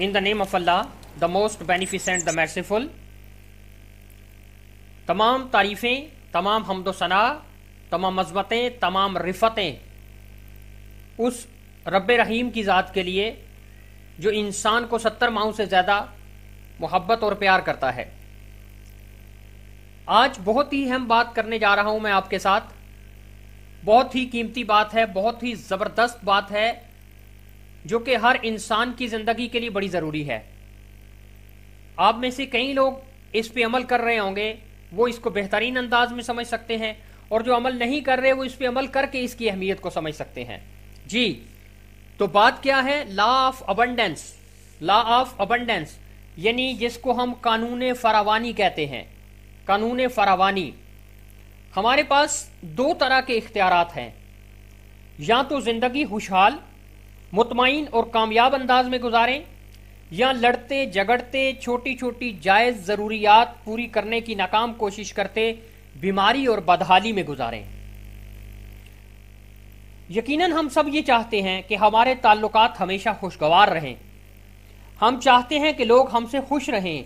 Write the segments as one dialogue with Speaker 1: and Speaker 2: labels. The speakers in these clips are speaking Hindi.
Speaker 1: in the name of Allah the most beneficent, the merciful तमाम तारीफ़ें तमाम हमदोसना तमाम मजमतें तमाम रिफतें उस रब रहीम की ज़ात के लिए जो इंसान को सत्तर माह से ज़्यादा मोहब्बत और प्यार करता है आज बहुत ही अहम बात करने जा रहा हूं मैं आपके साथ बहुत ही कीमती बात है बहुत ही ज़बरदस्त बात है जो कि हर इंसान की ज़िंदगी के लिए बड़ी ज़रूरी है आप में से कई लोग इस पे अमल कर रहे होंगे वो इसको बेहतरीन अंदाज में समझ सकते हैं और जो अमल नहीं कर रहे वो इस पे अमल करके इसकी अहमियत को समझ सकते हैं जी तो बात क्या है law of abundance law of abundance यानी जिसको हम कानून फरावानी कहते हैं कानून फरावानी हमारे पास दो तरह के इख्तियार हैं या तो ज़िंदगी खुशहाल मुतमिन और कामयाब अंदाज में गुजारें या लड़ते झगड़ते छोटी छोटी जायज़ ज़रूरियात पूरी करने की नाकाम कोशिश करते बीमारी और बदहाली में गुजारें यकीनन हम सब ये चाहते हैं कि हमारे ताल्लुक हमेशा खुशगवार रहें हम चाहते हैं कि लोग हमसे खुश रहें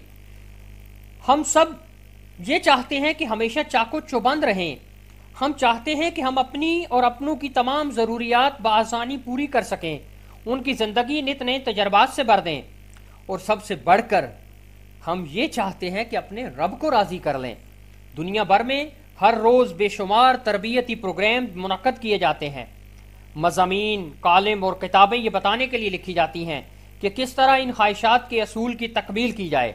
Speaker 1: हम सब ये चाहते हैं कि हमेशा चाको चौबंद रहें हम चाहते हैं कि हम अपनी और अपनों की तमाम ज़रूरियात बसानी पूरी कर सकें उनकी ज़िंदगी नित नए तजर्बात से भर दें और सबसे बढ़कर हम ये चाहते हैं कि अपने रब को राज़ी कर लें दुनिया भर में हर रोज़ बेशुमार तरबियती प्रोग्राम मुनद किए जाते हैं मजामी कॉलम और किताबें ये बताने के लिए लिखी जाती हैं कि किस तरह इन ख्वाहिशात के असूल की तकबील की जाए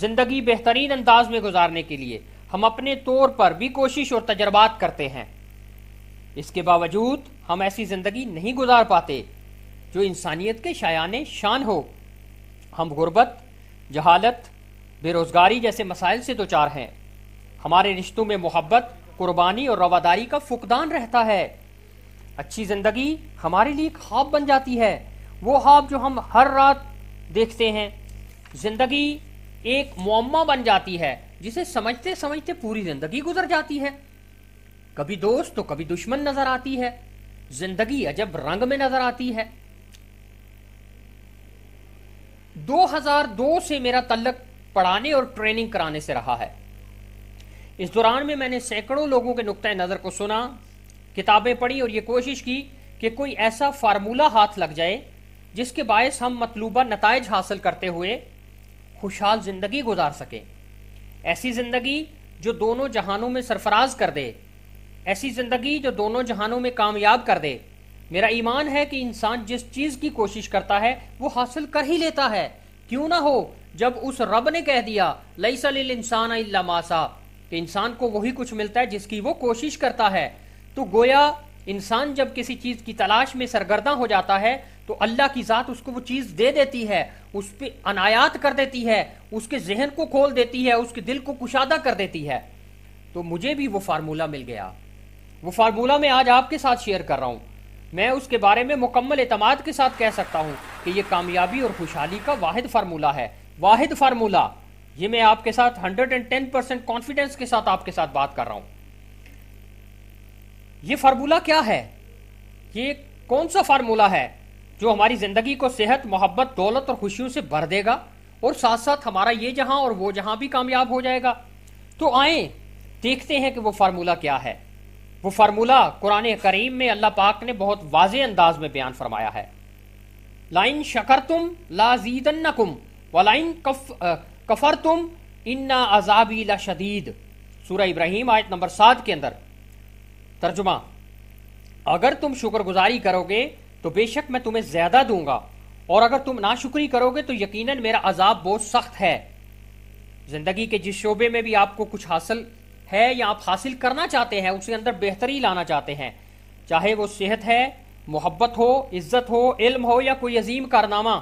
Speaker 1: ज़िंदगी बेहतरीन अंदाज में गुजारने के लिए हम अपने तौर पर भी कोशिश और तजर्बात करते हैं इसके बावजूद हम ऐसी ज़िंदगी नहीं गुजार पाते जो इंसानियत के शायान शान हो हम गुर्बत जहालत बेरोज़गारी जैसे मसाइल से दो चार हैं हमारे रिश्तों में मोहब्बत कुर्बानी और रवादारी का फुकदान रहता है अच्छी ज़िंदगी हमारे लिए ख्वाब बन जाती है वो ख्वाब जो हम हर रात देखते हैं ज़िंदगी एक मम्मा बन जाती है जिसे समझते समझते पूरी ज़िंदगी गुजर जाती है कभी दोस्त तो कभी दुश्मन नज़र आती है ज़िंदगी अजब रंग में नज़र आती है 2002 से मेरा तल्लक पढ़ाने और ट्रेनिंग कराने से रहा है इस दौरान में मैंने सैकड़ों लोगों के नुकतः नज़र को सुना किताबें पढ़ी और ये कोशिश की कि कोई ऐसा फार्मूला हाथ लग जाए जिसके बायस हम मतलूबा नतज हासिल करते हुए खुशहाल ज़िंदगी गुजार सकें ऐसी ज़िंदगी जो दोनों जहानों में सरफराज कर दे ऐसी ज़िंदगी जो दोनों जहानों में कामयाब कर दे मेरा ईमान है कि इंसान जिस चीज की कोशिश करता है वो हासिल कर ही लेता है क्यों ना हो जब उस रब ने कह दिया लईसल इंसान मासा कि तो इंसान को वही कुछ मिलता है जिसकी वो कोशिश करता है तो गोया इंसान जब किसी चीज की तलाश में सरगर्दा हो जाता है तो अल्लाह की ज़ात उसको वो चीज़ दे देती है उस पर अनायात कर देती है उसके जहन को खोल देती है उसके दिल को कुशादा कर देती है तो मुझे भी वो फार्मूला मिल गया वो फार्मूला मैं आज आपके साथ शेयर कर रहा हूँ मैं उसके बारे में मुकम्मल अतमाद के साथ कह सकता हूँ कि यह कामयाबी और खुशहाली का वाद फार्मूला है वाद फार्मूला ये मैं आपके साथ 110 परसेंट कॉन्फिडेंस के साथ आपके साथ बात कर रहा हूं ये फार्मूला क्या है ये कौन सा फार्मूला है जो हमारी जिंदगी को सेहत मोहब्बत दौलत और खुशियों से भर देगा और साथ साथ हमारा ये जहां और वो जहां भी कामयाब हो जाएगा तो आए देखते हैं कि वो फार्मूला क्या है वो फार्मूला कुरान करीम में अल्लाह पाक ने बहुत वाज अंदाज में बयान फरमाया है लाइन शकर तुम लाजीदन कुम व लाइन कफर तुम इन्ना अजाबी ला शदीद सूर इब्राहिम आयत नंबर सात के अंदर तर्जुमा अगर तुम शुक्रगुजारी करोगे तो बेशक मैं तुम्हें ज़्यादा दूंगा और अगर तुम नाशुक्री करोगे तो यकीनन मेरा अजाब बहुत सख्त है ज़िंदगी के जिस शोबे में भी आपको कुछ हासिल है या आप हासिल करना चाहते हैं उसके अंदर बेहतरी लाना चाहते हैं चाहे वो सेहत है मोहब्बत हो इज्जत हो इल्म हो या कोई अजीम कारनामा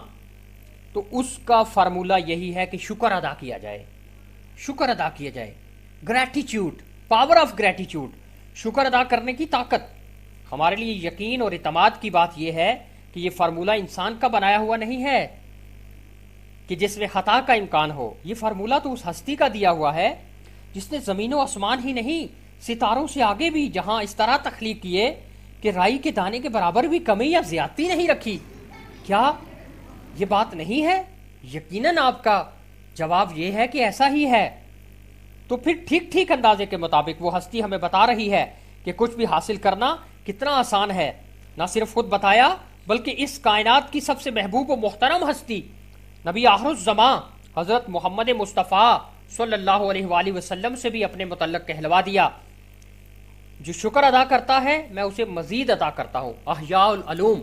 Speaker 1: तो उसका फार्मूला यही है कि शुक्र अदा किया जाए शुक्र अदा किया जाए ग्रैटिट्यूड पावर ऑफ ग्रैटिट्यूड शुक्र अदा करने की ताकत हमारे लिए यकीन और इतमाद की बात यह है कि यह फार्मूला इंसान का बनाया हुआ नहीं है कि जिसमें खता का इम्कान हो यह फार्मूला तो उस हस्ती का दिया हुआ है जिसने ज़मीनों आसमान ही नहीं सितारों से आगे भी जहां इस तरह तखलीक किए कि राई के दाने के बराबर भी कमी या ज्यादती नहीं रखी क्या ये बात नहीं है यकीनन आपका जवाब यह है कि ऐसा ही है तो फिर ठीक ठीक अंदाजे के मुताबिक वो हस्ती हमें बता रही है कि कुछ भी हासिल करना कितना आसान है ना सिर्फ खुद बताया बल्कि इस कायनात की सबसे महबूब व मोहतरम हस्ती नबी आहरुजमा हज़रत मोहम्मद मुस्तफ़ा सल्लल्लाहु से भी अपने मतलब कहलवा दिया जो शुक्र अदा करता है मैं उसे मज़ीद अदा करता हूँ अहियालूम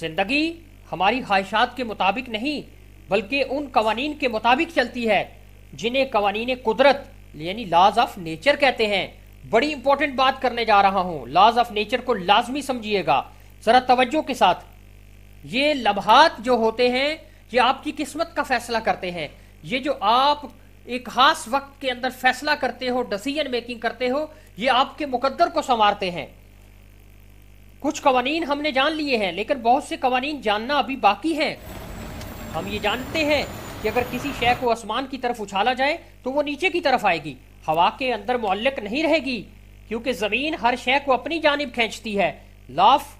Speaker 1: ज़िंदगी हमारी ख्वाहिशात के मुताबिक नहीं बल्कि उन कवानीन के मुताबिक चलती है जिन्हें कवानीन कुदरत यानी लाज ऑफ नेचर कहते हैं बड़ी इंपॉर्टेंट बात करने जा रहा हूँ लाज ऑफ नेचर को लाजमी समझिएगा ज़रा तवज्जो के साथ ये लम्हात जो होते हैं ये आपकी किस्मत का फैसला करते हैं ये जो आप एक खास वक्त के अंदर फैसला करते हो डिसीजन मेकिंग करते हो ये आपके मुकद्दर को संवारते हैं कुछ कवानीन हमने जान लिए हैं लेकिन बहुत से कवानीन जानना अभी बाकी हैं हम ये जानते हैं कि अगर किसी शय को आसमान की तरफ उछाला जाए तो वो नीचे की तरफ आएगी हवा के अंदर मुल्लक नहीं रहेगी क्योंकि ज़मीन हर शय को अपनी जानब खींचती है law of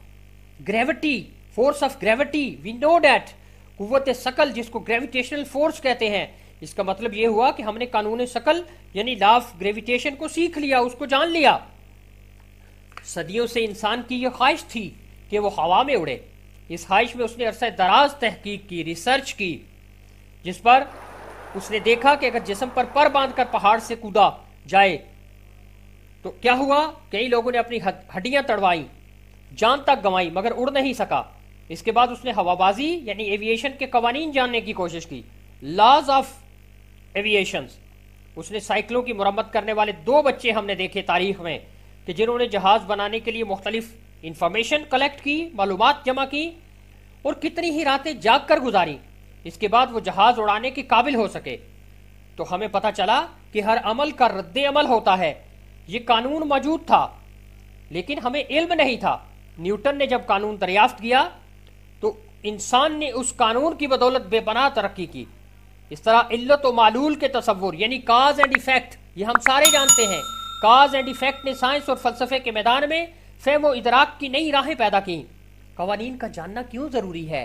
Speaker 1: gravity force of gravity we know that कुत सकल जिसको ग्रेविटेशनल फोर्स कहते हैं इसका मतलब यह हुआ कि हमने कानून सकल यानी लाफ ग्रेविटेशन को सीख लिया उसको जान लिया सदियों से इंसान की यह ख्वाहिश थी कि वो हवा में उड़े इस ख्वाहिश में उसने अरसा दराज तहकीक की रिसर्च की जिस पर उसने देखा कि अगर जिसम पर पर बांधकर पहाड़ से कूदा जाए तो क्या हुआ कई लोगों ने अपनी हड्डियां तड़वाई जान तक गंवाई मगर उड़ नहीं सका इसके बाद उसने हवाबाजी यानी एविएशन के कवानीन जानने की कोशिश की लॉज ऑफ एविएशन उसने साइकिलों की मरम्मत करने वाले दो बच्चे हमने देखे तारीख में कि जिन्होंने जहाज बनाने के लिए मुख्तलिफ इंफॉर्मेशन कलेक्ट की मालूम जमा की और कितनी ही रातें जाग कर गुजारी इसके बाद वो जहाज उड़ाने के काबिल हो सके तो हमें पता चला कि हर अमल का रद्द अमल होता है ये कानून मौजूद था लेकिन हमें इल्म नहीं था न्यूटन ने जब कानून दरियाफ्त किया इंसान ने उस कानून की बदौलत बेपनाह तरक्की की इस तरह इल्लत व मालूल के तस्वुर यानी काज एंड इफेक्ट ये हम सारे जानते हैं काज एंड इफेक्ट ने साइंस और फलसफे के मैदान में फैम व इदराक की नई राहें पैदा की कवानीन का जानना क्यों ज़रूरी है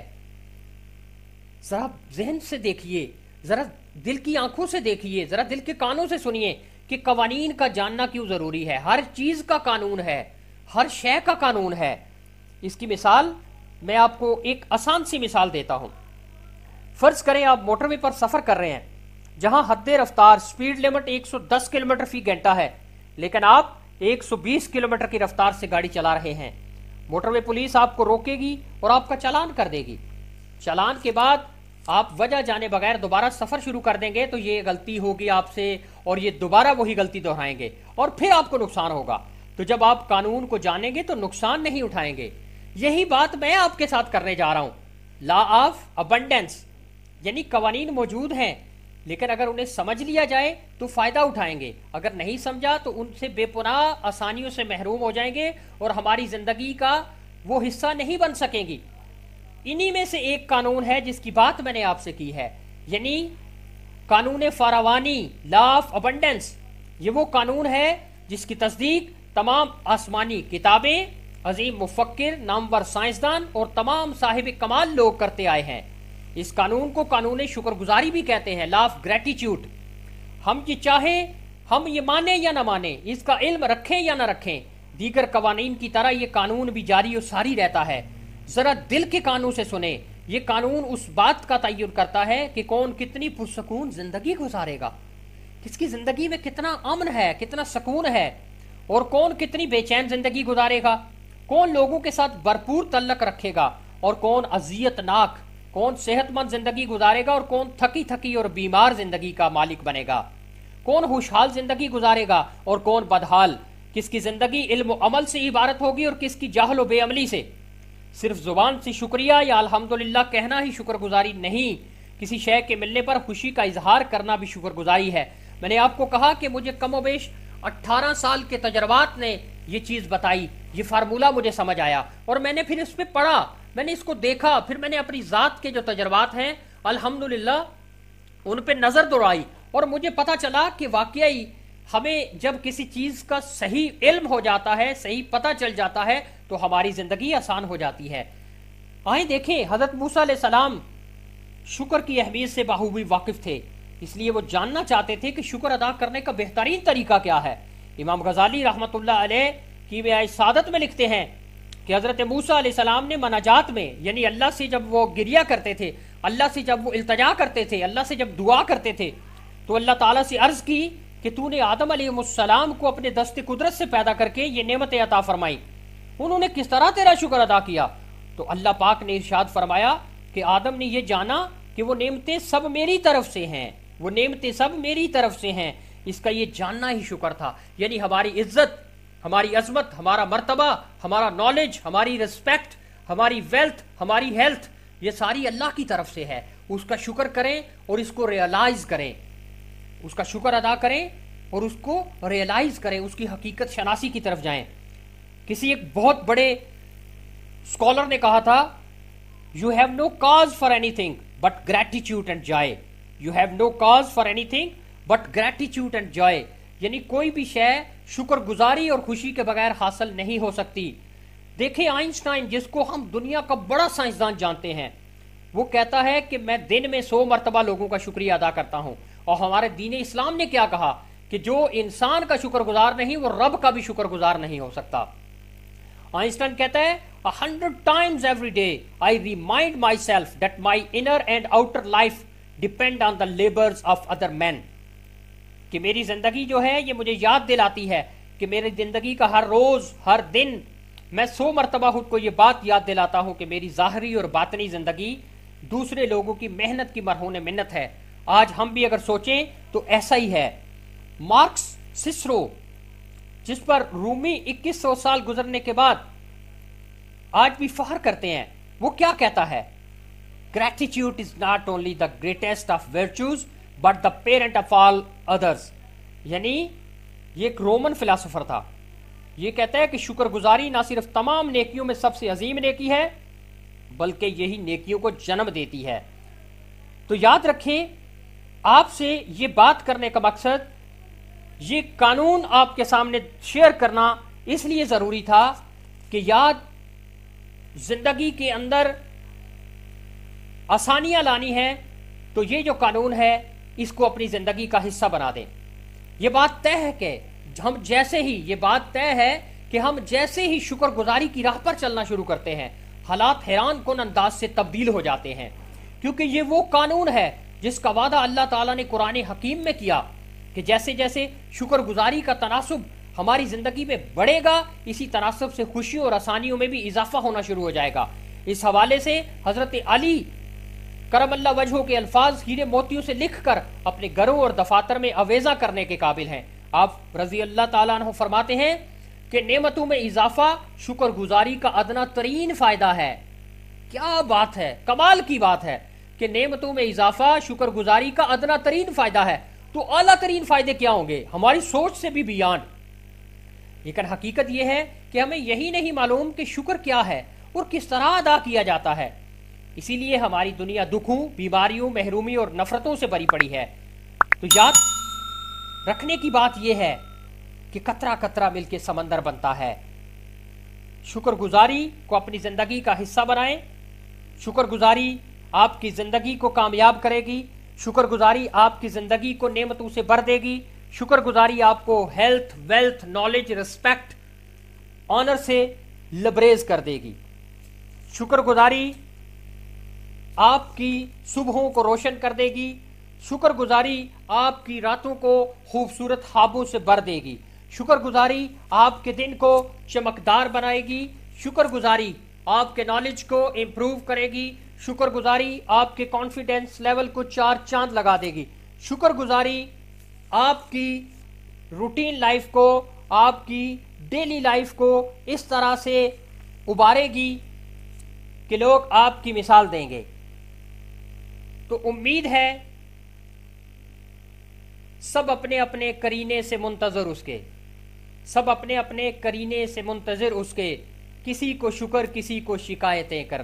Speaker 1: ज़रा जहन से देखिए ज़रा दिल की आंखों से देखिए ज़रा दिल के कानों से सुनिए कि कवानीन का जानना क्यों ज़रूरी है हर चीज़ का कानून है हर शय का कानून है इसकी मिसाल मैं आपको एक आसान सी मिसाल देता हूं फ़र्ज़ करें आप मोटरवे पर सफ़र कर रहे हैं जहां हद रफ्तार स्पीड लिमिट 110 किलोमीटर फी घंटा है लेकिन आप 120 किलोमीटर की रफ्तार से गाड़ी चला रहे हैं मोटरवे पुलिस आपको रोकेगी और आपका चालान कर देगी चालान के बाद आप वजह जाने बगैर दोबारा सफ़र शुरू कर देंगे तो ये गलती होगी आपसे और ये दोबारा वही गलती दोहराएंगे और फिर आपको नुकसान होगा तो जब आप कानून को जानेंगे तो नुकसान नहीं उठाएंगे यही बात मैं आपके साथ करने जा रहा हूँ लॉ ऑफ अबंडेंस यानी कवानीन मौजूद हैं लेकिन अगर उन्हें समझ लिया जाए तो फ़ायदा उठाएंगे अगर नहीं समझा तो उनसे बेपनाह आसानियों से महरूम हो जाएंगे और हमारी ज़िंदगी का वो हिस्सा नहीं बन सकेंगी इन्हीं में से एक कानून है जिसकी बात मैंने आपसे की है यानी कानून फारावानी लॉ ऑफ अबंडेंस ये वो कानून है जिसकी तस्दीक तमाम आसमानी किताबें अजीम मुफक्र नामवर साइंसदान और तमाम साहिब कमाल लोग करते आए हैं इस कानून को कानून शुक्रगुजारी भी कहते हैं लाफ ग्रेटिट्यूड हम ये चाहें हम ये माने या ना माने इसका इल्म रखें या ना रखें दीगर कवानीन की तरह ये कानून भी जारी और सारी रहता है ज़रा दिल के कानून से सुने ये कानून उस बात का तयन करता है कि कौन कितनी पुरसकून ज़िंदगी गुजारेगा किसकी ज़िंदगी में कितना अमन है कितना सुकून है और कौन कितनी बेचैन ज़िंदगी गुजारेगा कौन लोगों के साथ भरपूर तल्लक रखेगा और कौन अजियतनाक कौन सेहतमंद जिंदगी गुजारेगा और कौन थकी थकी और बीमार जिंदगी का मालिक बनेगा कौन खुशहाल जिंदगी गुजारेगा और कौन बदहाल किसकी जिंदगी इल्म अमल से इबारत होगी और किसकी जाहल बेअमली से सिर्फ जुबान से शुक्रिया या अल्हम्दुलिल्लाह कहना ही शुक्रगुजारी नहीं किसी शय के मिलने पर खुशी का इजहार करना भी शुक्रगुजारी है मैंने आपको कहा कि मुझे कमोबेश 18 साल के तजर्बात ने ये चीज़ बताई ये फार्मूला मुझे समझ आया और मैंने फिर इस पर पढ़ा मैंने इसको देखा फिर मैंने अपनी ज़ात के जो तजर्बात हैं अल्हम्दुलिल्लाह उन पर नज़र दौड़ाई और मुझे पता चला कि वाकई हमें जब किसी चीज़ का सही इल्म हो जाता है सही पता चल जाता है तो हमारी ज़िंदगी आसान हो जाती है आए देखें हज़रत मूसा सलाम शुक्र की अहमियत से बाहूबी वाकिफ़ थे इसलिए वो जानना चाहते थे कि शुक्र अदा करने का बेहतरीन तरीका क्या है इमाम गजाली रहमत की वे सादत में लिखते हैं कि हज़रत मूसा सलाम ने मनाजात में यानी अल्लाह से जब वो गिरिया करते थे अल्लाह से जब वो अल्तजा करते थे अल्लाह से जब दुआ करते थे तो अल्लाह ताला से अर्ज़ की कि तूने आदम अलीसलाम को अपने दस्त कुदरत से पैदा करके ये नेमतें अता फरमाई उन्होंने किस तरह तेरा शुक्र अदा किया तो अल्लाह पाक ने इर्शाद फरमाया कि आदम ने यह जाना कि वो नियमतें सब मेरी तरफ से हैं वो नेमते सब मेरी तरफ से हैं इसका ये जानना ही शुक्र था यानी हमारी इज्जत हमारी अजमत हमारा मर्तबा हमारा नॉलेज हमारी रिस्पेक्ट हमारी वेल्थ हमारी हेल्थ ये सारी अल्लाह की तरफ से है उसका शुक्र करें और इसको रियलाइज करें उसका शुक्र अदा करें और उसको रियलाइज करें उसकी हकीकत शनासी की तरफ जाएं किसी एक बहुत बड़े स्कॉलर ने कहा था you have no cause for anything but gratitude and joy you have no cause for anything but gratitude and joy यानी कोई भी शय शुक्रगुजारी और खुशी के बगैर हासिल नहीं हो सकती देखे आइंस्टाइन जिसको हम दुनिया का बड़ा साइंसदान जानते हैं वो कहता है कि मैं दिन में सौ मरतबा लोगों का शुक्रिया अदा करता हूं और हमारे दीन इस्लाम ने क्या कहा कि जो इंसान का शुक्रगुजार नहीं वो रब का भी शुक्रगुजार नहीं हो सकता आइंस्टाइन कहता है hundred times every day I remind myself that my inner and outer life depend on the labours of other man कि मेरी ज़िंदगी जो है ये मुझे याद दिलाती है कि मेरी ज़िंदगी का हर रोज़ हर दिन मैं सो मरतबा खुद को ये बात याद दिलाता हूं कि मेरी ज़ाहरी और बातनी ज़िंदगी दूसरे लोगों की मेहनत की मरहून मिन्नत है आज हम भी अगर सोचें तो ऐसा ही है मार्क्स सिसरो जिस पर रूमी 2100 साल गुजरने के बाद आज भी फहर करते हैं वो क्या कहता है gratitude is not only the greatest of virtues but the parent of all others यानी ये एक रोमन फिलासफर था ये कहता है कि शुक्रगुजारी ना सिर्फ तमाम नेकियों में सबसे अजीम नेकी है बल्कि यही नेकियों को जन्म देती है तो याद रखें आपसे ये बात करने का मकसद ये कानून आपके सामने शेयर करना इसलिए ज़रूरी था कि याद जिंदगी के अंदर आसानियाँ लानी हैं तो ये जो कानून है इसको अपनी ज़िंदगी का हिस्सा बना दें ये बात तय है कि हम जैसे ही ये बात तय है कि हम जैसे ही शुक्रगुजारी की राह पर चलना शुरू करते हैं हालात हैरान कन अंदाज से तब्दील हो जाते हैं क्योंकि ये वो कानून है जिसका वादा अल्लाह ताला ने कुरान हकीम में किया कि जैसे जैसे शुक्रगुजारी का तनासब हमारी ज़िंदगी में बढ़ेगा इसी तनासब से खुशियों और आसानियों में भी इजाफा होना शुरू हो जाएगा इस हवाले से हज़रत अली करमल्ला अल्लाह वजहों के अल्फाज हीरे मोतियों से लिख कर अपने घरों और दफातर में अवेजा करने के काबिल हैं आप रजी अल्लाह तला फरमाते हैं कि नेमतों में इजाफा शुक्रगुजारी का अदना तरीन फायदा है क्या बात है कमाल की बात है कि नेमतों में इजाफा शुक्रगुजारी का अदना तरीन फायदा है तो अला तरीन फायदे क्या होंगे हमारी सोच से भी बियान लेकिन हकीकत यह है कि हमें यही नहीं मालूम कि शुक्र क्या है और किस तरह अदा किया जाता है इसीलिए हमारी दुनिया दुखों बीमारियों महरूमी और नफरतों से भरी पड़ी है तो याद रखने की बात यह है कि कतरा कतरा मिलके समंदर बनता है शुक्रगुजारी को अपनी ज़िंदगी का हिस्सा बनाएं शुक्रगुजारी आपकी ज़िंदगी को कामयाब करेगी शुक्रगुजारी आपकी ज़िंदगी को नेमतों से भर देगी शुक्रगुजारी आपको health wealth knowledge respect honour से लबरेज कर देगी शुक्रगुजारी आपकी सुबहों को रोशन कर देगी शुक्रगुजारी आपकी रातों को खूबसूरत हाबों से भर देगी शुक्रगुजारी आपके दिन को चमकदार बनाएगी शुक्रगुजारी आपके नॉलेज को इम्प्रूव करेगी शुक्रगुजारी आपके कॉन्फिडेंस लेवल को चार चांद लगा देगी शुक्रगुजारी आपकी रूटीन लाइफ को आपकी डेली लाइफ को इस तरह से उबारेगी कि लोग आपकी मिसाल देंगे तो उम्मीद है सब अपने अपने करीने से मुंतज़र उसके सब अपने अपने करीने से मुंतज़र उसके किसी को शुक्र किसी को शिकायतें करना